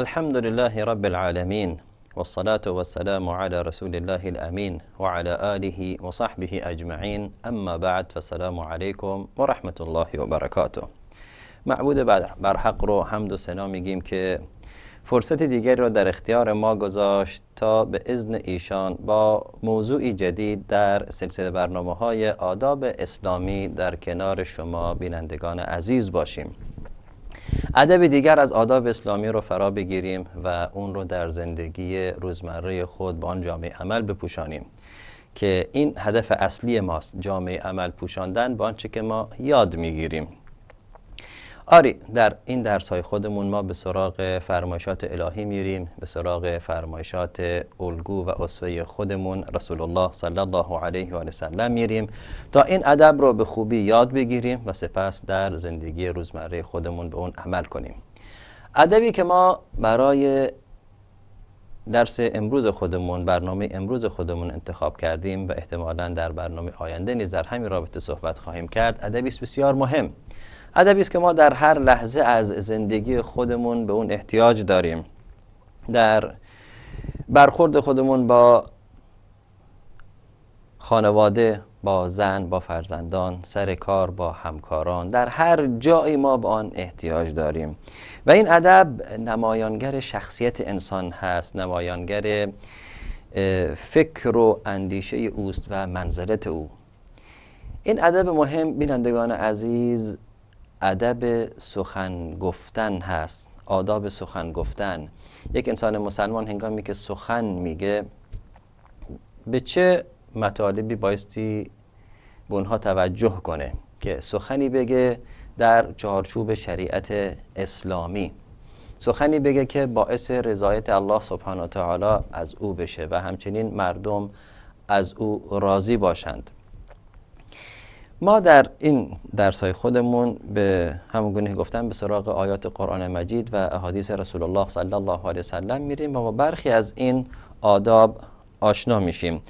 الحمد لله رب العالمين والصلاة والسلام على رسول الله الأمين وعلى آله وصحبه أجمعين أما بعد فالسلام عليكم ورحمة الله وبركاته معبود برحق رو حمد و سنا میگیم که فرصت دیگر رو در اختیار ما گذاشت تا به اذن ایشان با موضوعی جدید در سلسله برنامه های آداب اسلامی در کنار شما بینندگان عزیز باشیم ادب دیگر از آداب اسلامی رو فرا بگیریم و اون رو در زندگی روزمره خود با آن جامعه عمل بپوشانیم که این هدف اصلی ماست جامعه عمل پوشاندن با آنچه که ما یاد میگیریم آری در این درس های خودمون ما به سراغ فرمایشات الهی میریم به سراغ فرمایشات الگو و اسوه خودمون رسول الله صلی الله علیه و سلم میریم تا این ادب رو به خوبی یاد بگیریم و سپس در زندگی روزمره خودمون به اون عمل کنیم ادبی که ما برای درس امروز خودمون برنامه امروز خودمون انتخاب کردیم و احتمالا در برنامه آینده نیز در همین رابطه صحبت خواهیم کرد ادبی بسیار مهم ادبی است که ما در هر لحظه از زندگی خودمون به اون احتیاج داریم در برخورد خودمون با خانواده با زن با فرزندان سر کار با همکاران در هر جایی ما به آن احتیاج داریم و این ادب نمایانگر شخصیت انسان هست نمایانگر فکر و اندیشه اوست و منزلت او این ادب مهم بینندگان عزیز ادب سخن گفتن هست آداب سخن گفتن یک انسان مسلمان هنگامی که سخن میگه به چه مطالبی بایستی به اونها توجه کنه که سخنی بگه در چارچوب شریعت اسلامی سخنی بگه که باعث رضایت الله سبحانه و تعالی از او بشه و همچنین مردم از او راضی باشند ما در این درس های خودمون به همون گونه گفتم به سراغ آیات قرآن مجید و احادیث رسول الله صلی الله علیه وسلم میریم و با برخی از این آداب آشنا میشیم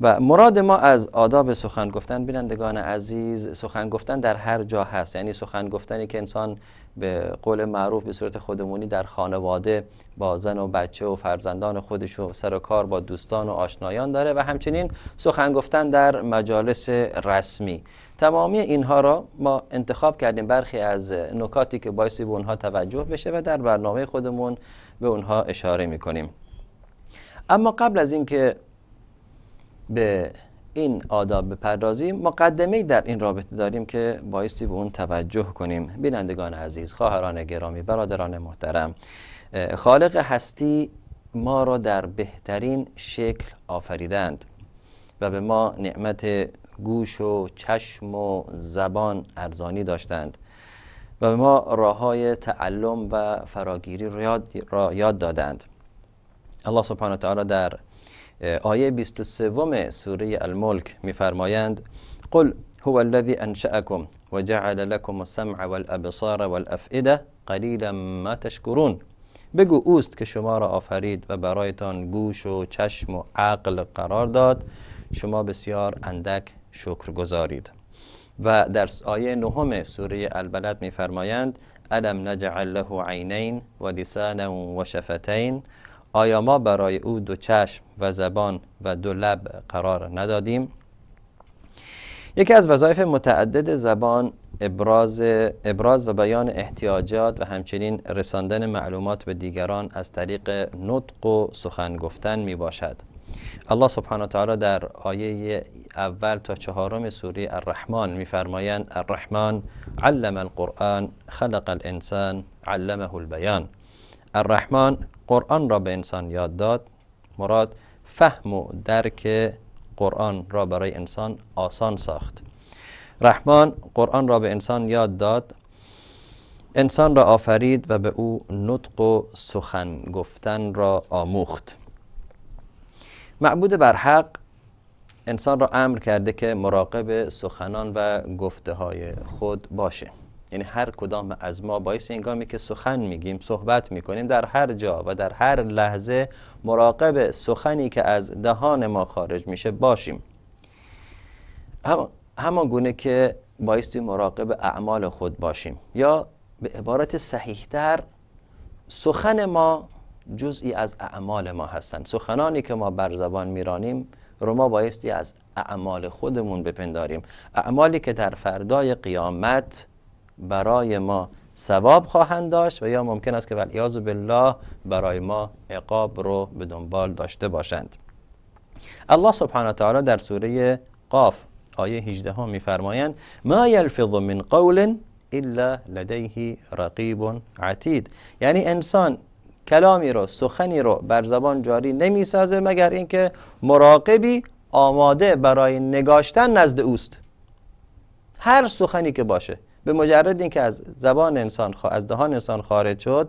و مراد ما از آداب سخن گفتن بینندگان عزیز سخن گفتن در هر جا هست یعنی سخن گفتنی که انسان به قول معروف به صورت خودمونی در خانواده با زن و بچه و فرزندان خودش و سر و کار با دوستان و آشنایان داره و همچنین سخن گفتن در مجالس رسمی تمامی اینها را ما انتخاب کردیم برخی از نکاتی که بایستی به اونها توجه بشه و در برنامه خودمون به اونها اشاره میکنیم اما قبل از اینکه به این آداب بپردازیم مقدمه در این رابطه داریم که بایستی به اون توجه کنیم بینندگان عزیز خواهران گرامی برادران محترم خالق هستی ما را در بهترین شکل آفریدند و به ما نعمت گوش و چشم و زبان ارزانی داشتند و به ما راه های تعلم و فراگیری را یاد دادند الله سبحانه و تعالی در آه، آیه 23 سوره الملک میفرمایند قل هو الذي أنشأكم وجعل لكم السمع والأبصار والأفئدة قليلا ما تشكرون بگو اوست که شما را آفرید و برایتان گوش و چشم و عقل قرار داد شما بسیار اندک شکر گذارید و در آیه نهم سوره البلد میفرمایند الم نجعل له عینین و لسانا و شفتین آیا ما برای او دو چشم و زبان و دو لب قرار ندادیم یکی از وظایف متعدد زبان ابراز, ابراز و بیان احتیاجات و همچنین رساندن معلومات به دیگران از طریق نطق و سخن گفتن می باشد الله سبحانه و تعالی در آیه اول تا چهارم سوره الرحمن میفرمایند الرحمن علم القرآن خلق الانسان علمه البیان الرحمن قرآن را به انسان یاد داد مراد فهم و درک قرآن را برای انسان آسان ساخت رحمان قرآن را به انسان یاد داد انسان را آفرید و به او نطق و سخن گفتن را آموخت معبود بر حق انسان را امر کرده که مراقب سخنان و گفته های خود باشه یعنی هر کدام از ما باعث اینگامی که سخن میگیم صحبت میکنیم در هر جا و در هر لحظه مراقب سخنی که از دهان ما خارج میشه باشیم هم همان گونه که بایستی مراقب اعمال خود باشیم یا به عبارت صحیحتر سخن ما جزئی از اعمال ما هستند سخنانی که ما بر زبان میرانیم رو ما بایستی از اعمال خودمون بپنداریم اعمالی که در فردای قیامت برای ما ثواب خواهند داشت و یا ممکن است که ولیاز بالله برای ما عقاب رو به دنبال داشته باشند الله سبحانه تعالی در سوره قاف آیه 18 هم میفرمایند ما یلفظ من قول الا لدیه رقیب عتید یعنی انسان کلامی رو سخنی رو بر زبان جاری سازه مگر اینکه مراقبی آماده برای نگاشتن نزد اوست هر سخنی که باشه به مجرد اینکه از زبان انسان از دهان انسان خارج شد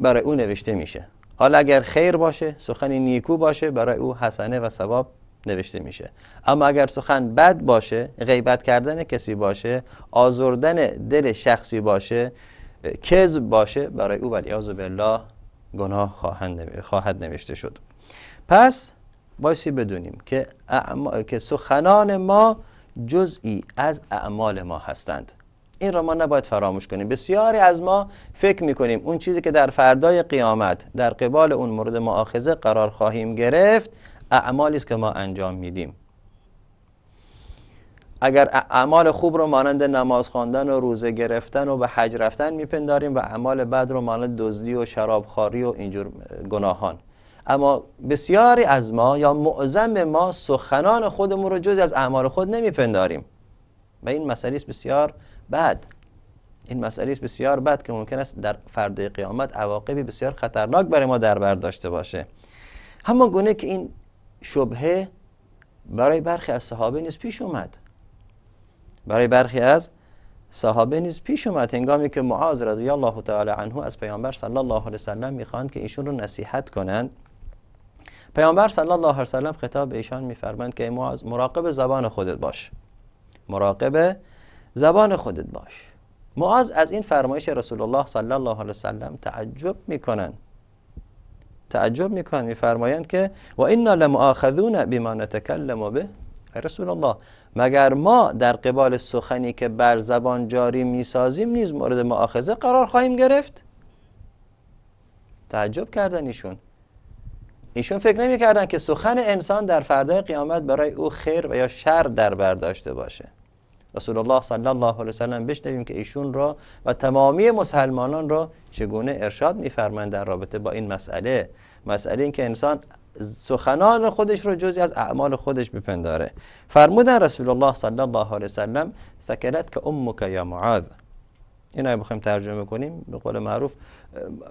برای او نوشته میشه حالا اگر خیر باشه سخن نیکو باشه برای او حسنه و ثواب نوشته میشه اما اگر سخن بد باشه غیبت کردن کسی باشه آزردن دل شخصی باشه کذب باشه برای او ولی بالله گناه خواهد نوشته شد پس بایستی بدونیم که, که سخنان ما جزئی از اعمال ما هستند این را ما نباید فراموش کنیم بسیاری از ما فکر میکنیم اون چیزی که در فردای قیامت در قبال اون مورد معاخذه قرار خواهیم گرفت اعمالی است که ما انجام میدیم اگر اعمال خوب رو مانند نماز خواندن و روزه گرفتن و به حج رفتن میپنداریم و اعمال بد رو مانند دزدی و شرابخواری و اینجور گناهان اما بسیاری از ما یا معظم ما سخنان خودمون رو جزی از اعمال خود نمیپنداریم و این مسئله بسیار بعد این مسئله بسیار بد که ممکن است در فردای قیامت عواقبی بسیار خطرناک برای ما در بر داشته باشه همان گونه که این شبهه برای برخی از صحابه نیز پیش اومد برای برخی از صحابه نیز پیش اومد هنگامی که معاذ رضی الله تعالی عنه از پیامبر صلی الله علیه وسلم میخواند که ایشون رو نصیحت کنند پیامبر صلی الله علیه وسلم خطاب به ایشان میفرمند که معاذ مراقب زبان خودت باش مراقب زبان خودت باش معاذ از این فرمایش رسول الله صلی الله علیه وسلم تعجب میکنن تعجب میکنن میفرمایند که و انا لمؤاخذون بما نتکلم به رسول الله مگر ما در قبال سخنی که بر زبان جاری میسازیم نیز مورد معاخذه قرار خواهیم گرفت تعجب کردن ایشون ایشون فکر نمیکردن که سخن انسان در فردای قیامت برای او خیر و یا شر در برداشته باشه رسول الله صلی الله علیه وسلم بشنویم که ایشون را و تمامی مسلمانان را چگونه ارشاد میفرمند در رابطه با این مسئله مسئله این که انسان سخنان خودش رو جزی از اعمال خودش بپنداره فرمودن رسول الله صلی الله علیه وسلم سکلت که امک یا معاذ این رو ترجمه کنیم به قول معروف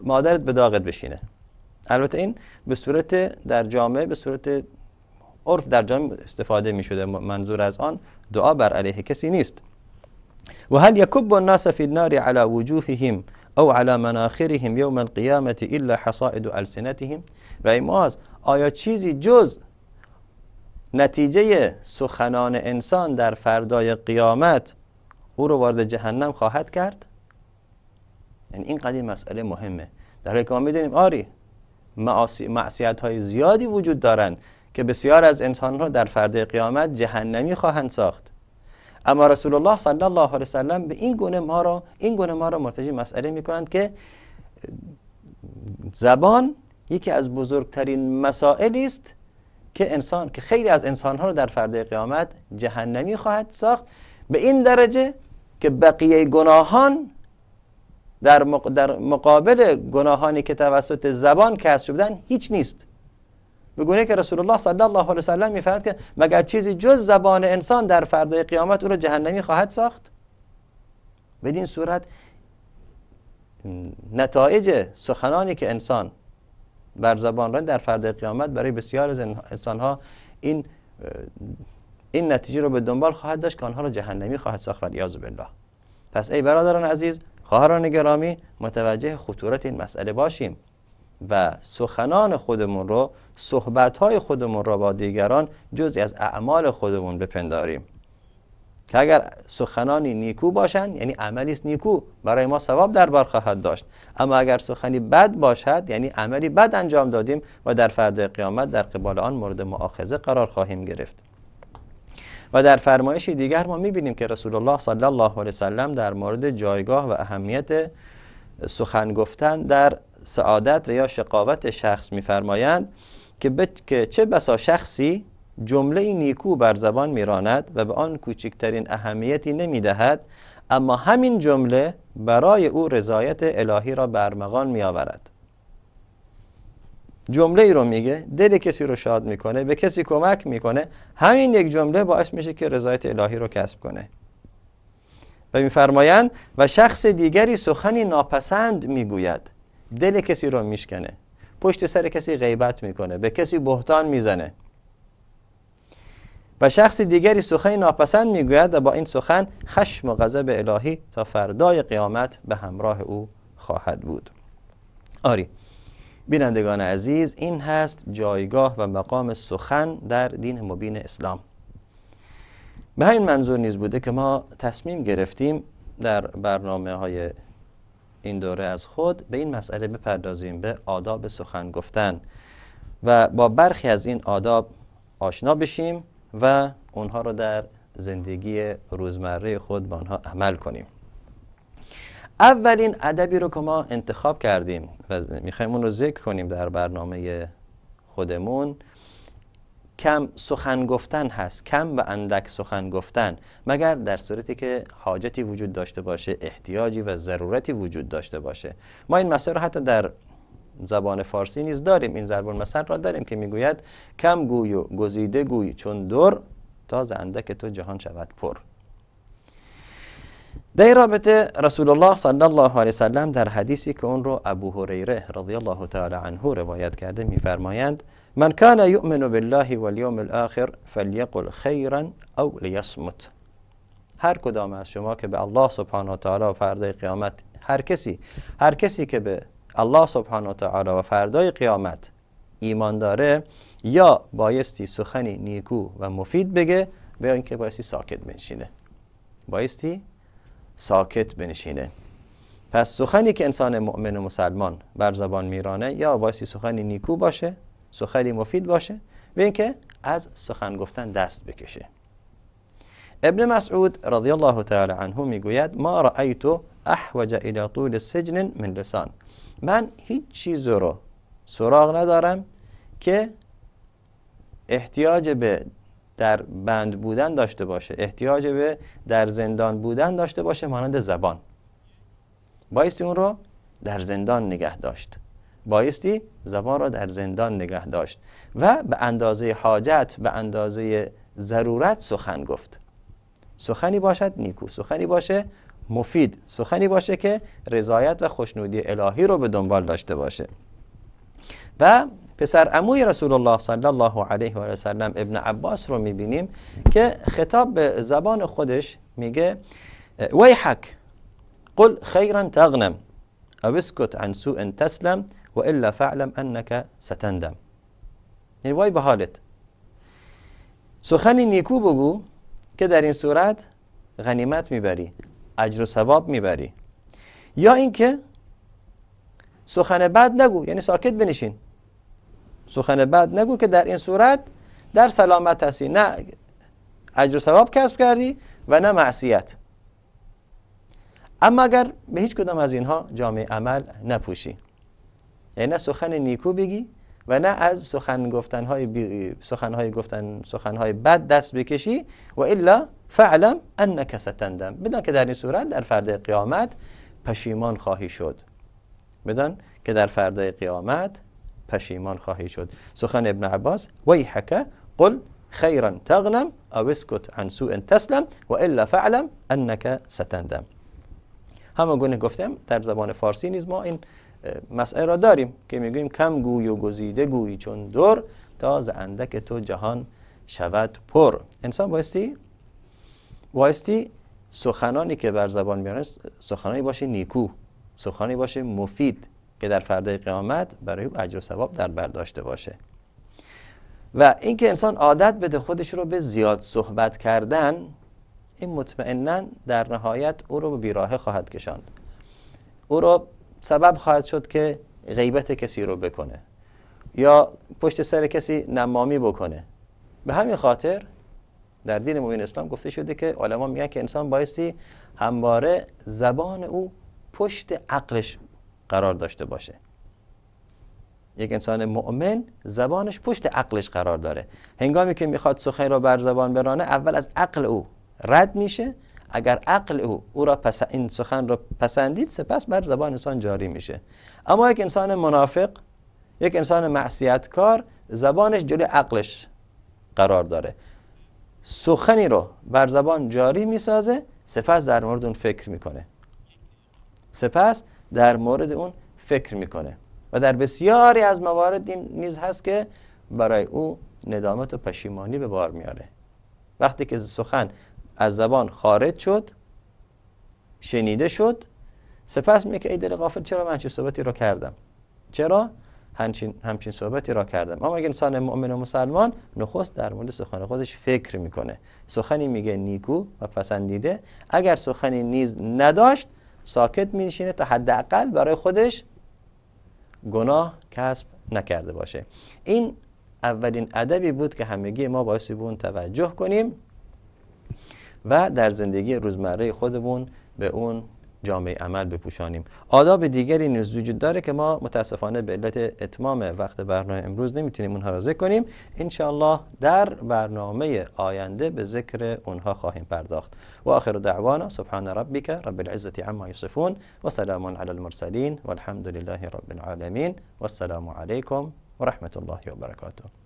مادرت به داغت بشینه البته این به صورت در جامعه به صورت عرف در جام استفاده می شده منظور از آن دعا بر علیه کسی نیست و هل یکب الناس فی النار علی وجوههم او علی مناخرهم یوم القیامت الا حصائد السنتهم و ایماز آیا چیزی جز نتیجه سخنان انسان در فردای قیامت او رو وارد جهنم خواهد کرد یعنی این قدیل مسئله مهمه در حالی که ما میدونیم آری معصیت های زیادی وجود دارند که بسیار از را در فردا قیامت جهنمی خواهند ساخت اما رسول الله صلی الله علیه وسلم به این گونه ما را این گونه ما را مرتجی مسئله می کنند که زبان یکی از بزرگترین مسائلی است که انسان که خیلی از ها رو در فردا قیامت جهنمی خواهد ساخت به این درجه که بقیه گناهان در, مقابل گناهانی که توسط زبان کسب شدن هیچ نیست به که رسول الله صلی الله علیه و سلم که مگر چیزی جز زبان انسان در فردای قیامت او را جهنمی خواهد ساخت بدین صورت نتایج سخنانی که انسان بر زبان را در فردای قیامت برای بسیار از انسانها این این نتیجه رو به دنبال خواهد داشت که آنها را جهنمی خواهد ساخت یاز بالله پس ای برادران عزیز خواهران گرامی متوجه خطورت این مسئله باشیم و سخنان خودمون رو صحبتهای خودمون رو با دیگران جزی از اعمال خودمون بپنداریم که اگر سخنانی نیکو باشند یعنی عملی نیکو برای ما ثواب در بار خواهد داشت اما اگر سخنی بد باشد یعنی عملی بد انجام دادیم و در فردا قیامت در قبال آن مورد معاخذه قرار خواهیم گرفت و در فرمایش دیگر ما میبینیم که رسول الله صلی الله علیه وسلم در مورد جایگاه و اهمیت سخن گفتن در سعادت و یا شقاوت شخص میفرمایند که, که چه بسا شخصی جمله نیکو بر زبان میراند و به آن کوچکترین اهمیتی نمیدهد اما همین جمله برای او رضایت الهی را برمغان می آورد جمله ای رو میگه دل کسی رو شاد میکنه به کسی کمک میکنه همین یک جمله باعث میشه که رضایت الهی رو کسب کنه و میفرمایند و شخص دیگری سخنی ناپسند میگوید دل کسی رو میشکنه پشت سر کسی غیبت میکنه به کسی بهتان میزنه و شخص دیگری سخنی ناپسند میگوید و با این سخن خشم و غضب الهی تا فردای قیامت به همراه او خواهد بود آری بینندگان عزیز این هست جایگاه و مقام سخن در دین مبین اسلام به همین منظور نیز بوده که ما تصمیم گرفتیم در برنامه های این دوره از خود به این مسئله بپردازیم به آداب سخن گفتن و با برخی از این آداب آشنا بشیم و اونها رو در زندگی روزمره خود با آنها عمل کنیم اولین ادبی رو که ما انتخاب کردیم و میخوایم اون رو ذکر کنیم در برنامه خودمون کم سخن گفتن هست کم و اندک سخن گفتن مگر در صورتی که حاجتی وجود داشته باشه احتیاجی و ضرورتی وجود داشته باشه ما این مسئله رو حتی در زبان فارسی نیز داریم این ضرب المثل را داریم که میگوید کم گوی و گزیده گوی چون دور تا اندک تو جهان شود پر در رابطه رسول الله صلی الله علیه وسلم در حدیثی که اون رو ابو هریره رضی الله تعالی عنه روایت کرده میفرمایند من كان يؤمن بالله واليوم الاخر فلیقل خیرا او لیصمت هر کدام از شما که به الله سبحانه و تعالی و فردای قیامت هر کسی هر کسی که به الله سبحانه و تعالی و فردای قیامت ایمان داره یا بایستی سخنی نیکو و مفید بگه به اینکه بایستی ساکت بنشینه بایستی ساکت بنشینه پس سخنی که انسان مؤمن و مسلمان بر زبان میرانه یا بایستی سخنی نیکو باشه مفید باشه و اینکه از سخن گفتن دست بکشه ابن مسعود رضی الله تعالی عنه میگوید ما رأیت احوج الى طول سجن من لسان من هیچ چیز رو سراغ ندارم که احتیاج به در بند بودن داشته باشه احتیاج به در زندان بودن داشته باشه مانند زبان بایستی اون رو در زندان نگه داشت بایستی زبان را در زندان نگه داشت و به اندازه حاجت به اندازه ضرورت سخن گفت سخنی باشد نیکو سخنی باشه مفید سخنی باشه که رضایت و خوشنودی الهی رو به دنبال داشته باشه و پسر اموی رسول الله صلی الله علیه و سلم ابن عباس رو میبینیم که خطاب به زبان خودش میگه ویحک قل خیرا تغنم او اسکت عن سوء تسلم و الا فعلم انک ستندم یعنی وای به حالت سخنی نیکو بگو که در این صورت غنیمت میبری اجر و ثواب میبری یا اینکه سخن بعد نگو یعنی ساکت بنشین سخن بعد نگو که در این صورت در سلامت هستی نه اجر و ثواب کسب کردی و نه معصیت اما اگر به هیچ کدام از اینها جامعه عمل نپوشی یعنی نه سخن نیکو بگی و نه از سخن گفتن های بی... سخن های بد دست بکشی و الا فعلم انک ستندم بدان که در این صورت در فردا قیامت پشیمان خواهی شد بدان که در فردا قیامت پشیمان خواهی شد سخن ابن عباس ویحک قل خیرا تغنم او اسکت عن سوء تسلم و الا فعلم انك ستندم همه گونه گفتم در زبان فارسی نیز ما این مسئله را داریم که میگوییم کم گوی و گزیده گویی چون دور تا ز اندک تو جهان شود پر انسان بایستی بایستی سخنانی که بر زبان میاره سخنانی باشه نیکو سخنانی باشه مفید که در فردای قیامت برای او اجر و ثواب در بر داشته باشه و اینکه انسان عادت بده خودش رو به زیاد صحبت کردن این مطمئنا در نهایت او رو به بیراهه خواهد کشاند او رو سبب خواهد شد که غیبت کسی رو بکنه یا پشت سر کسی نمامی بکنه به همین خاطر در دین مبین اسلام گفته شده که علما میگن که انسان بایستی همواره زبان او پشت عقلش قرار داشته باشه یک انسان مؤمن زبانش پشت عقلش قرار داره هنگامی که میخواد سخن رو بر زبان برانه اول از عقل او رد میشه اگر عقل او او را پس این سخن را پسندید سپس بر زبان انسان جاری میشه اما یک انسان منافق یک انسان کار زبانش جلوی عقلش قرار داره سخنی رو بر زبان جاری میسازه سپس در مورد اون فکر میکنه سپس در مورد اون فکر میکنه و در بسیاری از موارد این نیز هست که برای او ندامت و پشیمانی به بار میاره وقتی که سخن از زبان خارج شد شنیده شد سپس میگه که ای دل غافل چرا من همچین صحبتی را کردم چرا همچین, همچین صحبتی را کردم اما اگه انسان مؤمن و مسلمان نخست در مورد سخن خودش فکر میکنه سخنی میگه نیکو و پسندیده اگر سخنی نیز نداشت ساکت میشینه تا حداقل برای خودش گناه کسب نکرده باشه این اولین ادبی بود که همگی ما باعثی بود توجه کنیم و در زندگی روزمره خودمون به اون جامعه عمل بپوشانیم آداب دیگری نیز وجود داره که ما متاسفانه به علت اتمام وقت برنامه امروز نمیتونیم اونها را ذکر کنیم ان در برنامه آینده به ذکر اونها خواهیم پرداخت و آخر دعوانا سبحان ربک رب العزه عما یصفون و سلام علی المرسلین الحمد لله رب العالمین السلام علیکم و رحمت الله و برکاته